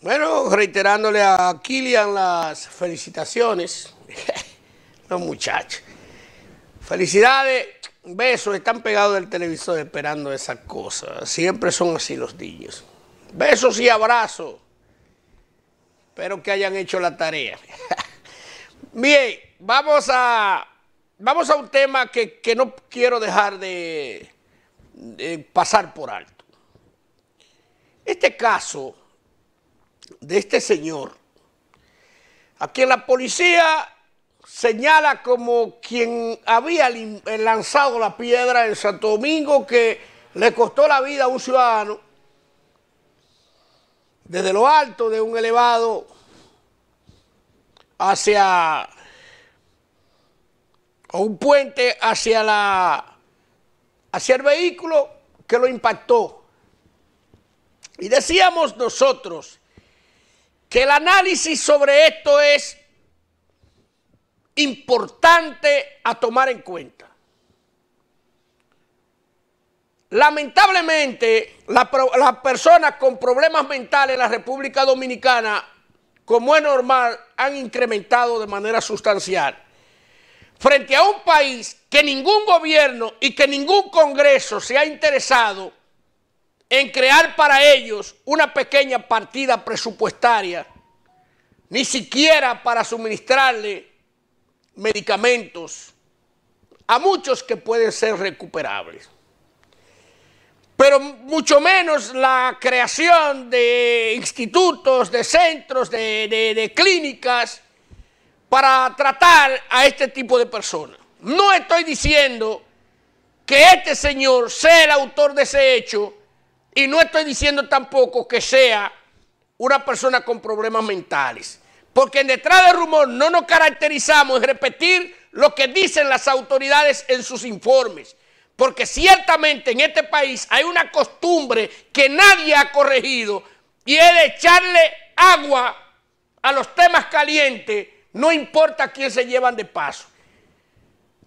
Bueno, reiterándole a Kilian las felicitaciones. Los muchachos. Felicidades. Besos, están pegados del televisor esperando esas cosas. Siempre son así los niños. Besos y abrazos. Espero que hayan hecho la tarea. Bien, vamos a, vamos a un tema que, no quiero dejar de pasar por alto. Este caso de este señor, a quien la policía señala como quien había lanzado la piedra en Santo Domingo que le costó la vida a un ciudadano desde lo alto de un elevado hacia un puente hacia la hacia el vehículo que lo impactó. Y decíamos nosotros que el análisis sobre esto es importante a tomar en cuenta. Lamentablemente, las personas con problemas mentales en la República Dominicana, como es normal, han incrementado de manera sustancial. Frente a un país que ningún gobierno y que ningún Congreso se ha interesado en crear para ellos una pequeña partida presupuestaria, ni siquiera para suministrarle medicamentos a muchos que pueden ser recuperables. Pero mucho menos la creación de institutos, de centros, de, clínicas para tratar a este tipo de personas. No estoy diciendo que este señor sea el autor de ese hecho, y no estoy diciendo tampoco que sea una persona con problemas mentales. Porque en detrás del rumor no nos caracterizamos en repetir lo que dicen las autoridades en sus informes. Porque ciertamente en este país hay una costumbre que nadie ha corregido y es de echarle agua a los temas calientes, no importa quién se llevan de paso.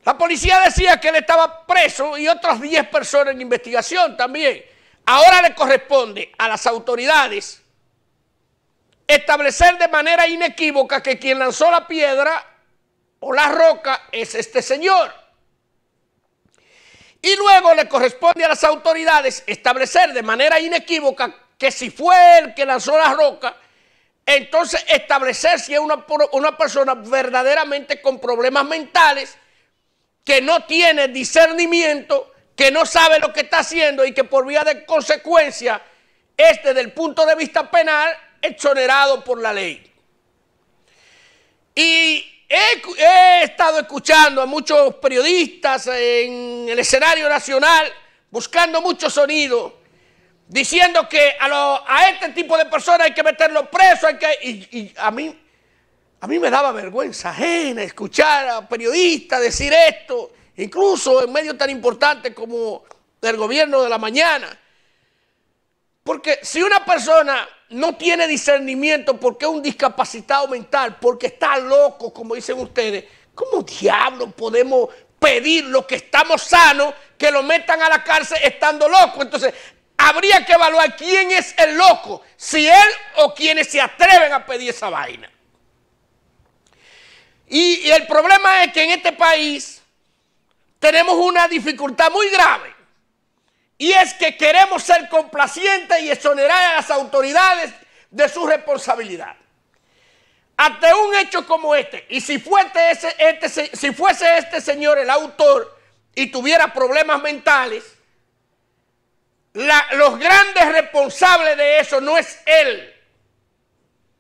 La policía decía que él estaba preso y otras 10 personas en investigación también. Ahora le corresponde a las autoridades establecer de manera inequívoca que quien lanzó la piedra o la roca es este señor. Y luego le corresponde a las autoridades establecer de manera inequívoca que si fue él que lanzó la roca, entonces establecer si es una, una persona verdaderamente con problemas mentales que no tiene discernimiento que no sabe lo que está haciendo y que por vía de consecuencia es este desde el punto de vista penal exonerado por la ley. Y he, estado escuchando a muchos periodistas en el escenario nacional buscando mucho sonido diciendo que a, este tipo de personas hay que meterlo preso, que, y, a, mí, a mí me daba vergüenza ajena escuchar a periodistas decir esto, incluso en medios tan importantes como el gobierno de la mañana. Porque si una persona no tiene discernimiento porque es un discapacitado mental, porque está loco, como dicen ustedes, ¿cómo diablos podemos pedir lo que estamos sanos que lo metan a la cárcel estando loco? Entonces, habría que evaluar quién es el loco, si él o quienes se atreven a pedir esa vaina. y el problema es que en este país tenemos una dificultad muy grave. Y es que queremos ser complacientes y exonerar a las autoridades de su responsabilidad. Ante un hecho como este, y si fuese este, este, señor el autor y tuviera problemas mentales, los grandes responsables de eso no es él.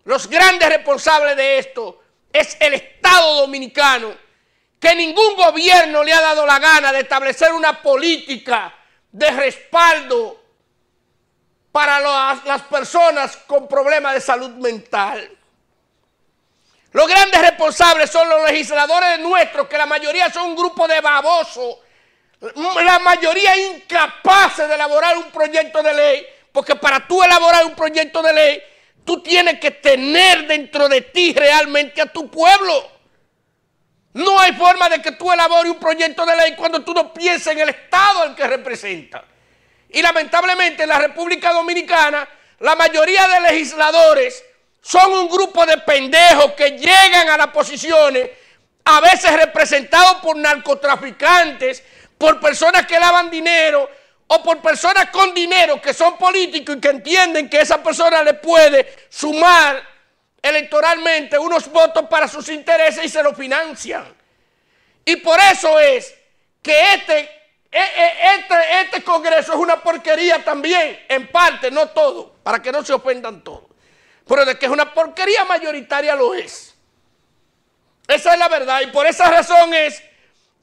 Los grandes responsables de esto es el Estado dominicano que ningún gobierno le ha dado la gana de establecer una política de respaldo para las, personas con problemas de salud mental. Los grandes responsables son los legisladores nuestros, que la mayoría son un grupo de babosos, la mayoría incapaces de elaborar un proyecto de ley, porque para tú elaborar un proyecto de ley, tú tienes que tener dentro de ti realmente a tu pueblo. No hay forma de que tú elabores un proyecto de ley cuando tú no piensas en el Estado al que representa. Y lamentablemente en la República Dominicana la mayoría de legisladores son un grupo de pendejos que llegan a las posiciones, a veces representados por narcotraficantes, por personas que lavan dinero o por personas con dinero que son políticos y que entienden que esa persona le puede sumar electoralmente unos votos para sus intereses y se lo financian. Y por eso es que este, e, e, este, este Congreso es una porquería también, en parte, no todo, para que no se ofendan todos. Pero de que es una porquería mayoritaria lo es. Esa es la verdad. Y por esa razón es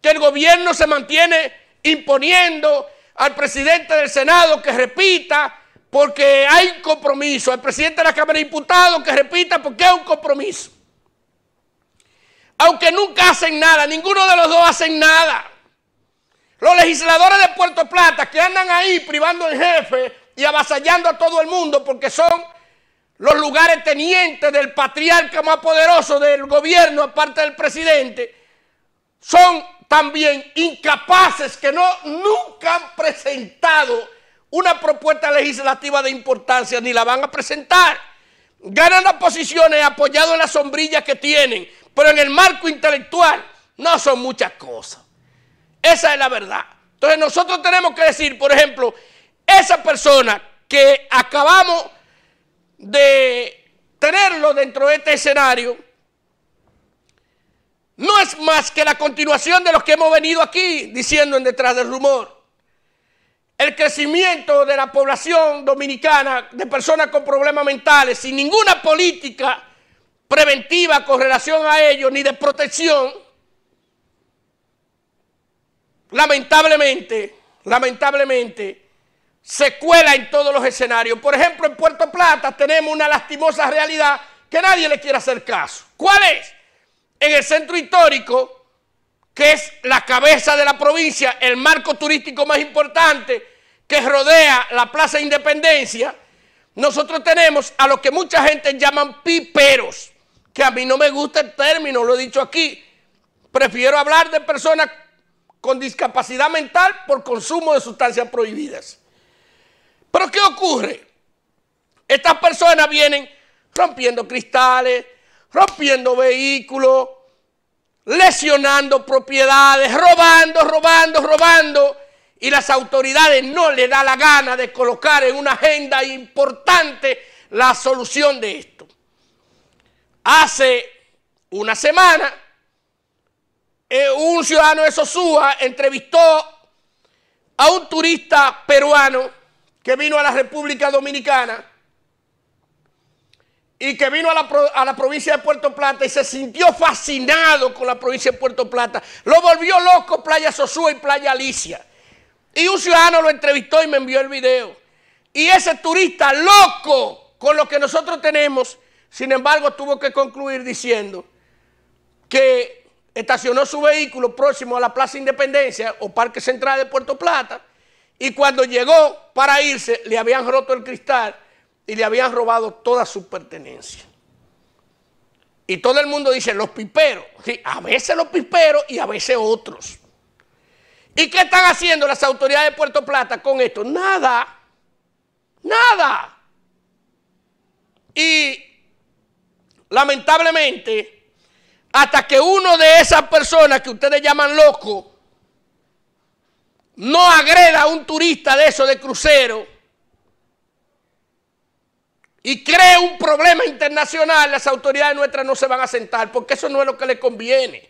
que el gobierno se mantiene imponiendo al presidente del Senado que repita porque hay compromiso. El presidente de la Cámara de Diputados que repita porque hay un compromiso. Aunque nunca hacen nada, ninguno de los dos hacen nada. Los legisladores de Puerto Plata que andan ahí privando al jefe y avasallando a todo el mundo porque son los lugares tenientes del patriarca más poderoso del gobierno, aparte del presidente, son también incapaces que no, nunca han presentado una propuesta legislativa de importancia ni la van a presentar. Ganan las posiciones apoyados en las sombrillas que tienen, pero en el marco intelectual no son muchas cosas. Esa es la verdad. Entonces nosotros tenemos que decir, por ejemplo, esa persona que acabamos de tenerlo dentro de este escenario, no es más que la continuación de los que hemos venido aquí diciendo en detrás del rumor el crecimiento de la población dominicana de personas con problemas mentales sin ninguna política preventiva con relación a ellos ni de protección, lamentablemente, lamentablemente, se cuela en todos los escenarios. Por ejemplo, en Puerto Plata tenemos una lastimosa realidad que nadie le quiere hacer caso. ¿Cuál es? En el centro histórico que es la cabeza de la provincia, el marco turístico más importante que rodea la Plaza Independencia, nosotros tenemos a lo que mucha gente llaman piperos, que a mí no me gusta el término, lo he dicho aquí. Prefiero hablar de personas con discapacidad mental por consumo de sustancias prohibidas. Pero ¿qué ocurre? Estas personas vienen rompiendo cristales, rompiendo vehículos, lesionando propiedades, robando, robando, robando. Y las autoridades no le da la gana de colocar en una agenda importante la solución de esto. Hace una semana, eh, un ciudadano de Sosúa entrevistó a un turista peruano que vino a la República Dominicana y que vino a la, provincia de Puerto Plata y se sintió fascinado con la provincia de Puerto Plata. Lo volvió loco Playa Sosúa y Playa Alicia. Y un ciudadano lo entrevistó y me envió el video. Y ese turista loco con lo que nosotros tenemos, sin embargo, tuvo que concluir diciendo que estacionó su vehículo próximo a la Plaza Independencia o Parque Central de Puerto Plata y cuando llegó para irse le habían roto el cristal y le habían robado toda su pertenencia. Y todo el mundo dice, los piperos. Sí, a veces los piperos y a veces otros. ¿Y qué están haciendo las autoridades de Puerto Plata con esto? Nada. Nada. Y lamentablemente, hasta que uno de esas personas que ustedes llaman loco no agreda a un turista de eso de crucero, y cree un problema internacional, las autoridades nuestras no se van a sentar, porque eso no es lo que le conviene.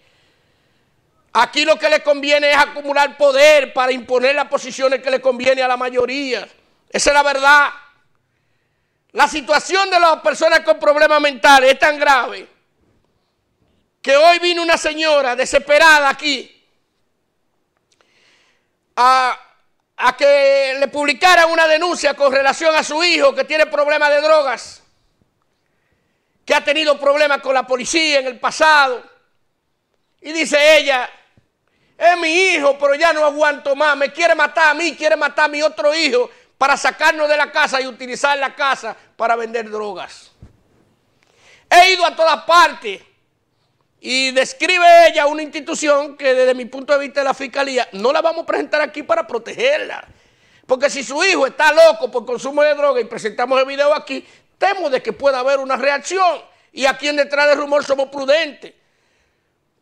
Aquí lo que le conviene es acumular poder para imponer las posiciones que le conviene a la mayoría. Esa es la verdad. La situación de las personas con problemas mentales es tan grave que hoy vino una señora desesperada aquí a a que le publicaran una denuncia con relación a su hijo que tiene problemas de drogas, que ha tenido problemas con la policía en el pasado. Y dice ella, es mi hijo, pero ya no aguanto más, me quiere matar a mí, quiere matar a mi otro hijo para sacarnos de la casa y utilizar la casa para vender drogas. He ido a todas partes y describe ella una institución que desde mi punto de vista de la fiscalía no la vamos a presentar aquí para protegerla. Porque si su hijo está loco por consumo de droga y presentamos el video aquí, temo de que pueda haber una reacción. Y aquí en detrás del rumor somos prudentes.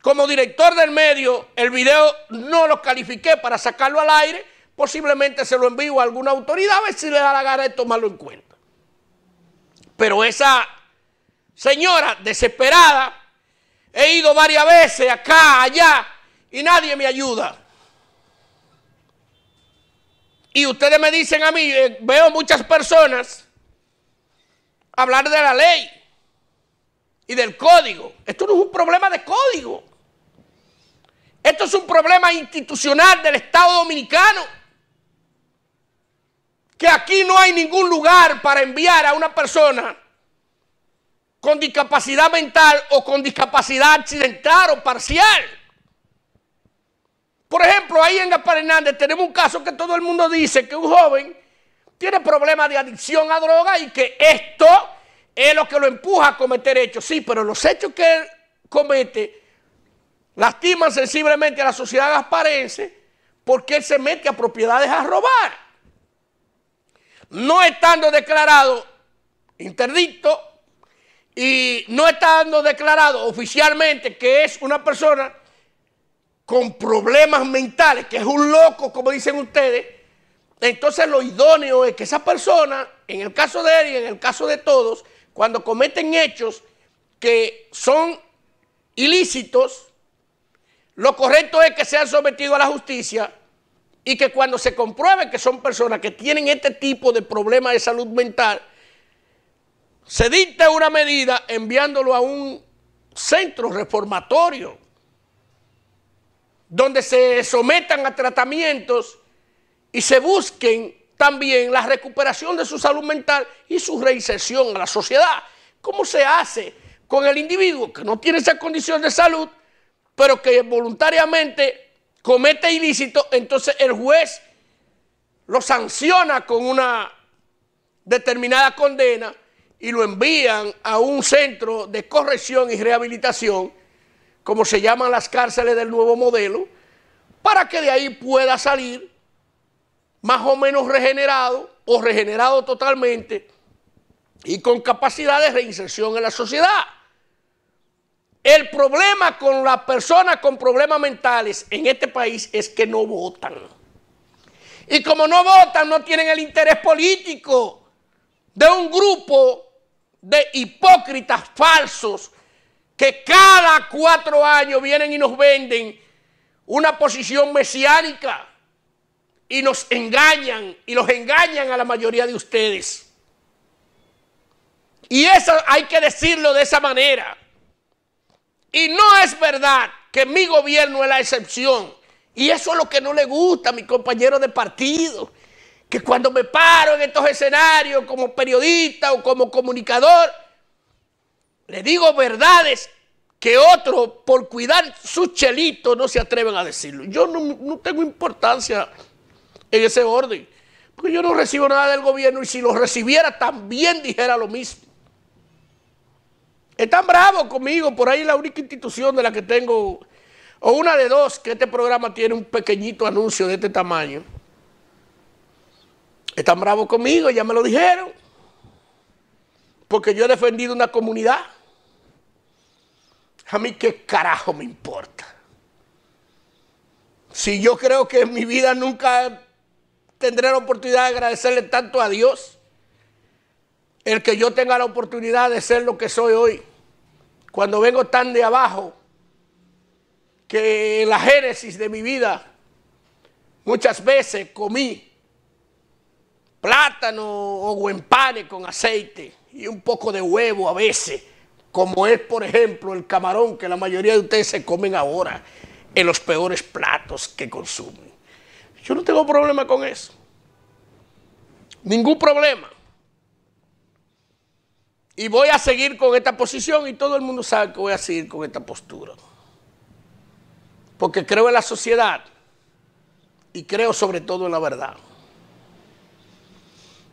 Como director del medio, el video no lo califiqué para sacarlo al aire. Posiblemente se lo envío a alguna autoridad a ver si le da la gana de tomarlo en cuenta. Pero esa señora desesperada He ido varias veces acá, allá, y nadie me ayuda. Y ustedes me dicen a mí, eh, veo muchas personas hablar de la ley y del código. Esto no es un problema de código. Esto es un problema institucional del Estado Dominicano. Que aquí no hay ningún lugar para enviar a una persona con discapacidad mental o con discapacidad accidental o parcial. Por ejemplo, ahí en Gaspar Hernández tenemos un caso que todo el mundo dice que un joven tiene problemas de adicción a droga y que esto es lo que lo empuja a cometer hechos. Sí, pero los hechos que él comete lastiman sensiblemente a la sociedad gasparense porque él se mete a propiedades a robar. No estando declarado interdicto y no está dando declarado oficialmente que es una persona con problemas mentales, que es un loco, como dicen ustedes, entonces lo idóneo es que esa persona, en el caso de él y en el caso de todos, cuando cometen hechos que son ilícitos, lo correcto es que sean sometidos a la justicia y que cuando se compruebe que son personas que tienen este tipo de problemas de salud mental, se dicta una medida enviándolo a un centro reformatorio donde se sometan a tratamientos y se busquen también la recuperación de su salud mental y su reinserción a la sociedad. ¿Cómo se hace con el individuo que no tiene esa condición de salud, pero que voluntariamente comete ilícito? Entonces el juez lo sanciona con una determinada condena y lo envían a un centro de corrección y rehabilitación, como se llaman las cárceles del nuevo modelo, para que de ahí pueda salir más o menos regenerado o regenerado totalmente y con capacidad de reinserción en la sociedad. El problema con las personas con problemas mentales en este país es que no votan. Y como no votan, no tienen el interés político de un grupo de hipócritas falsos que cada cuatro años vienen y nos venden una posición mesiánica y nos engañan y los engañan a la mayoría de ustedes. Y eso hay que decirlo de esa manera. Y no es verdad que mi gobierno es la excepción. Y eso es lo que no le gusta a mi compañero de partido que cuando me paro en estos escenarios como periodista o como comunicador, le digo verdades que otros, por cuidar su chelito, no se atreven a decirlo. Yo no, tengo importancia en ese orden, porque yo no recibo nada del gobierno y si lo recibiera también dijera lo mismo. Están bravo conmigo, por ahí la única institución de la que tengo, o una de dos, que este programa tiene un pequeñito anuncio de este tamaño. Están bravos conmigo, ya me lo dijeron. Porque yo he defendido una comunidad. A mí qué carajo me importa. Si yo creo que en mi vida nunca tendré la oportunidad de agradecerle tanto a Dios, el que yo tenga la oportunidad de ser lo que soy hoy, cuando vengo tan de abajo, que en la génesis de mi vida muchas veces comí plátano o guempane con aceite y un poco de huevo a veces, como es, por ejemplo, el camarón que la mayoría de ustedes se comen ahora en los peores platos que consumen. Yo no tengo problema con eso. Ningún problema. Y voy a seguir con esta posición y todo el mundo sabe que voy a seguir con esta postura. Porque creo en la sociedad y creo sobre todo en la verdad.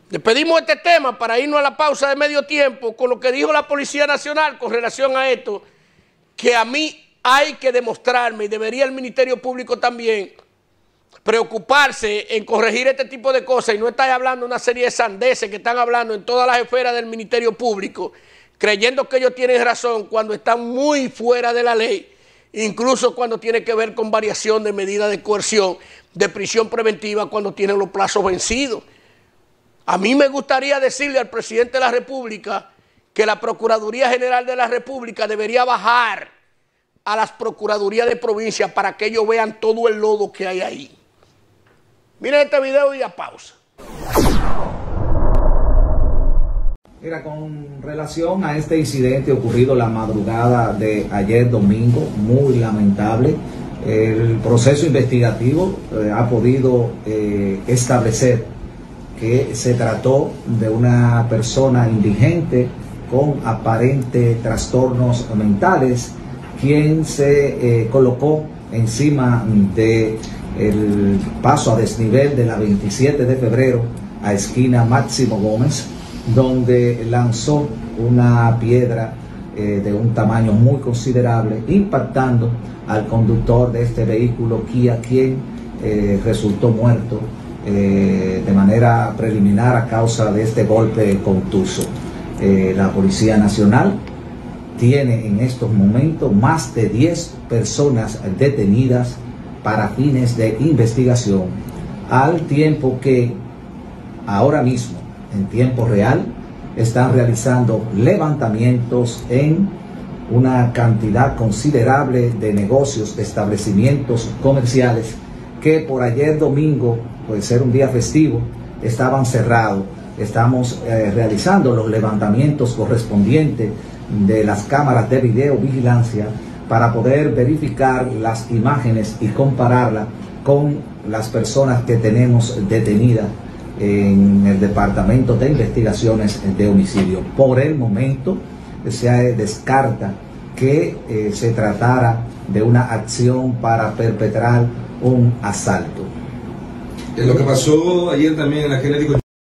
Despedimos este tema para irnos a la pausa de medio tiempo con lo que dijo la Policía Nacional con relación a esto, que a mí hay que demostrarme y debería el Ministerio Público también preocuparse en corregir este tipo de cosas y no estar hablando una serie de sandeces que están hablando en todas las esferas del Ministerio Público, creyendo que ellos tienen razón cuando están muy fuera de la ley, incluso cuando tiene que ver con variación de medidas de coerción, de prisión preventiva, cuando tienen los plazos vencidos. A mí me gustaría decirle al presidente de la República que la Procuraduría General de la República debería bajar a las Procuradurías de provincia para que ellos vean todo el lodo que hay ahí. Miren este video y a pausa. Mira, con relación a este incidente ocurrido la madrugada de ayer domingo, muy lamentable, el proceso investigativo eh, ha podido eh, establecer que se trató de una persona indigente con aparentes trastornos mentales, quien se eh, colocó encima del el paso a desnivel de la 27 de febrero a esquina Máximo Gómez, donde lanzó una piedra eh, de un tamaño muy considerable, impactando al conductor de este vehículo Kia, quien eh, resultó muerto eh, de manera preliminar a causa de este golpe contuso. Eh, la Policía Nacional tiene en estos momentos más de 10 personas detenidas para fines de investigación, al tiempo que ahora mismo, en tiempo real, están realizando levantamientos en una cantidad considerable de negocios, establecimientos comerciales que por ayer domingo puede ser un día festivo, estaban cerrados. Estamos eh, realizando los levantamientos correspondientes de las cámaras de videovigilancia para poder verificar las imágenes y compararlas con las personas que tenemos detenidas en el Departamento de Investigaciones de Homicidio. Por el momento se eh, descarta que eh, se tratara de una acción para perpetrar un asalto lo que pasó ayer también en la genética